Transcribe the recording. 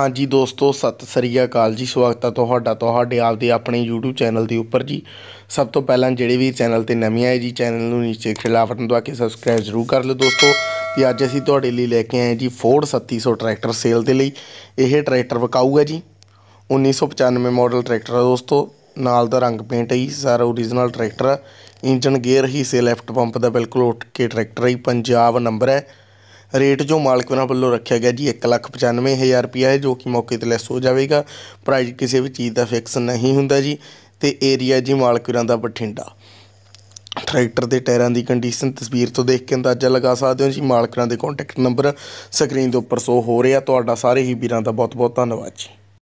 ਹਾਂਜੀ ਦੋਸਤੋ ਸਤਿ ਸ੍ਰੀ ਅਕਾਲ ਜੀ ਸਵਾਗਤ ਹੈ ਤੁਹਾਡਾ ਤੁਹਾਡੇ ਆਪਦੇ ਆਪਣੇ YouTube ਚੈਨਲ ਦੇ ਉੱਪਰ ਜੀ ਸਭ ਤੋਂ ਪਹਿਲਾਂ ਜਿਹੜੇ ਵੀ ਚੈਨਲ ਤੇ ਨਵੇਂ ਆਏ ਜੀ ਚੈਨਲ ਨੂੰ ਨੀਚੇ ਖਿਲਾ ਬਟਨ ਦਬਾ ਕੇ ਸਬਸਕ੍ਰਾਈਬ ਜ਼ਰੂਰ ਕਰ ਲਓ ਦੋਸਤੋ ਤੇ ਅੱਜ ਅਸੀਂ ਤੁਹਾਡੇ ਲਈ ਲੈ ਕੇ ਆਏ ਜੀ Ford 3700 ਟਰੈਕਟਰ ਸੇਲ ਦੇ ਲਈ ਇਹ ਟਰੈਕਟਰ ਵਿਕਾਊ ਹੈ ਜੀ 1995 ਮਾਡਲ ਟਰੈਕਟਰ ਹੈ ਦੋਸਤੋ ਨਾਲ ਦਾ ਰੰਗ ਪੇਂਟ ਹੈ ਜੀ ਸਾਰਾ ਓਰੀਜਨਲ ਟਰੈਕਟਰ ਇੰਜਨ ਗੇਅਰ ਹੀ ਸੇ ਲੈਫਟ ਪੰਪ ਦਾ ਬਿਲਕੁਲ ਉੱਠ ਕੇ ਟਰੈਕਟਰ ਹੈ ਪੰਜਾਬ ਨੰਬਰ ਹੈ ਰੇਟ ਜੋ ਮਾਲਕ ਉਹਨਾਂ ਵੱਲੋਂ ਰੱਖਿਆ ਗਿਆ ਜੀ 195000 ਰੁਪਇਆ ਹੈ ਜੋ ਕਿ ਮੌਕੇ ਤੇ ਲੈਸ ਹੋ ਜਾਵੇਗਾ ਪ੍ਰਾਈਸ ਕਿਸੇ ਵੀ ਚੀਜ਼ ਦਾ ਫਿਕਸ ਨਹੀਂ ਹੁੰਦਾ ਜੀ ਤੇ ਏਰੀਆ ਜੀ ਮਾਲਕ ਉਹਨਾਂ ਦਾ ਬਠਿੰਡਾ ਟਰੈਕਟਰ ਦੇ ਟਾਇਰਾਂ ਦੀ ਕੰਡੀਸ਼ਨ ਤਸਵੀਰ ਤੋਂ ਦੇਖ ਕੇ ਅੰਦਾਜ਼ਾ ਲਗਾ ਸਕਦੇ ਹੋ ਜੀ ਮਾਲਕਾਂ ਦੇ ਕੰਟੈਕਟ ਨੰਬਰ ਸਕਰੀਨ ਦੇ ਉੱਪਰ ਸ਼ੋ ਹੋ ਰਿਹਾ ਤੁਹਾਡਾ ਸਾਰੇ ਹੀ ਵੀਰਾਂ ਦਾ ਬਹੁਤ ਬਹੁਤ ਧੰਨਵਾਦ ਜੀ